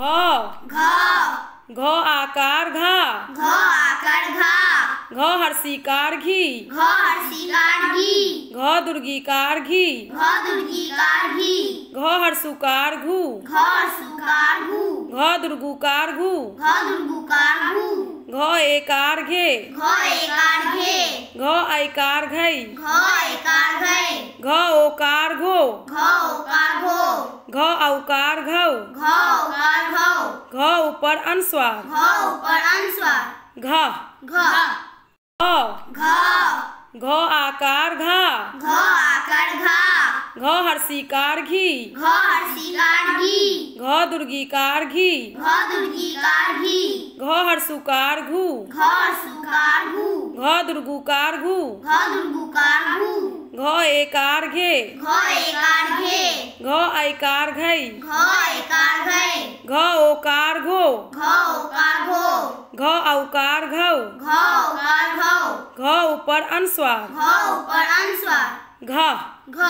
घ आकार घा घ आकार घा घ हर्षिकार घी घ हर्षिकार घी घ दुर्गीकार घी घ दुर्गीकार घी घ हर्षुकार घू घ हर्षुकार घू घ दुर्गुकार घू घ दुर्गुकार घू घ एकार घे घ एकार घे घ ऐकार घई घ ऐकार घई घ ओकार घो घ ओकार घो घ औकार घौ घ औ ऊपर अनुस्वार घ ऊपर अनुस्वार घ घ घ घ आकार घ घ आकार घ घ हर्षिकार घी घ हर्षिकार घी घ दुर्गीकार घी घ दुर्गीकार घी घ हर्षुकार घू घ हर्षुकार घू घ दुर्गुकार घू घ दुर्गुकार घू घ एकार घे घ एकार घे घ ऐकार घई घ घ औकार घऊ घ औकार घ ऊपर अनुस्वार घ ऊपर घ घ